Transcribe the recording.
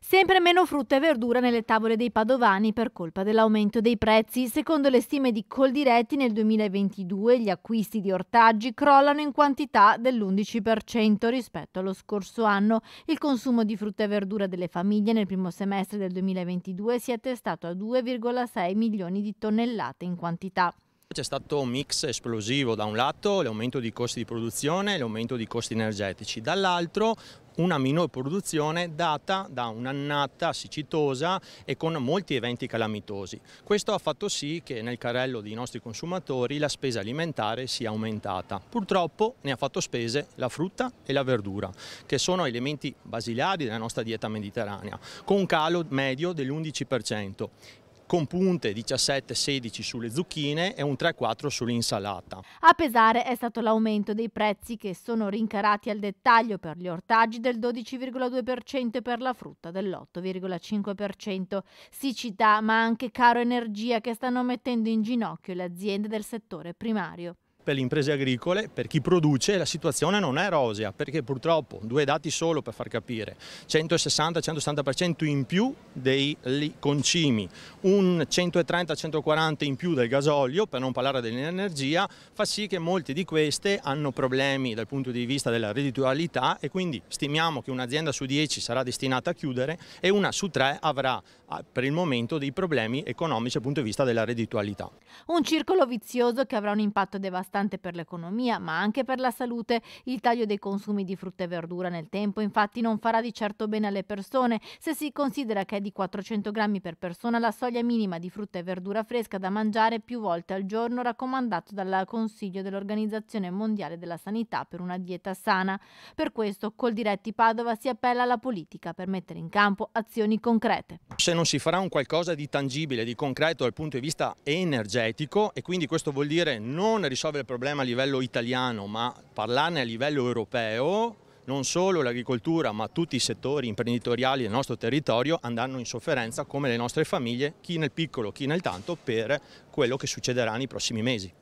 Sempre meno frutta e verdura nelle tavole dei padovani per colpa dell'aumento dei prezzi. Secondo le stime di Coldiretti nel 2022 gli acquisti di ortaggi crollano in quantità dell'11% rispetto allo scorso anno. Il consumo di frutta e verdura delle famiglie nel primo semestre del 2022 si è attestato a 2,6 milioni di tonnellate in quantità. C'è stato un mix esplosivo da un lato, l'aumento di costi di produzione e l'aumento di costi energetici, dall'altro una minore produzione data da un'annata siccitosa e con molti eventi calamitosi. Questo ha fatto sì che nel carrello dei nostri consumatori la spesa alimentare sia aumentata. Purtroppo ne ha fatto spese la frutta e la verdura, che sono elementi basilari della nostra dieta mediterranea, con un calo medio dell'11% con punte 17-16 sulle zucchine e un 3-4 sull'insalata. A pesare è stato l'aumento dei prezzi che sono rincarati al dettaglio per gli ortaggi del 12,2% e per la frutta dell'8,5%. Siccità ma anche caro energia che stanno mettendo in ginocchio le aziende del settore primario per le imprese agricole, per chi produce, la situazione non è rosea, perché purtroppo, due dati solo per far capire, 160-170% in più dei concimi, un 130-140% in più del gasolio, per non parlare dell'energia, fa sì che molte di queste hanno problemi dal punto di vista della redditualità e quindi stimiamo che un'azienda su 10 sarà destinata a chiudere e una su 3 avrà ah, per il momento dei problemi economici dal punto di vista della redditualità. Un circolo vizioso che avrà un impatto devastante importante per l'economia, ma anche per la salute, il taglio dei consumi di frutta e verdura nel tempo infatti non farà di certo bene alle persone se si considera che è di 400 grammi per persona la soglia minima di frutta e verdura fresca da mangiare più volte al giorno raccomandato dal Consiglio dell'Organizzazione Mondiale della Sanità per una dieta sana. Per questo col diretti Padova si appella alla politica per mettere in campo azioni concrete. Se non si farà un qualcosa di tangibile, di concreto dal punto di vista energetico e quindi questo vuol dire non risolvere il problema a livello italiano ma parlarne a livello europeo, non solo l'agricoltura ma tutti i settori imprenditoriali del nostro territorio andranno in sofferenza come le nostre famiglie, chi nel piccolo, chi nel tanto, per quello che succederà nei prossimi mesi.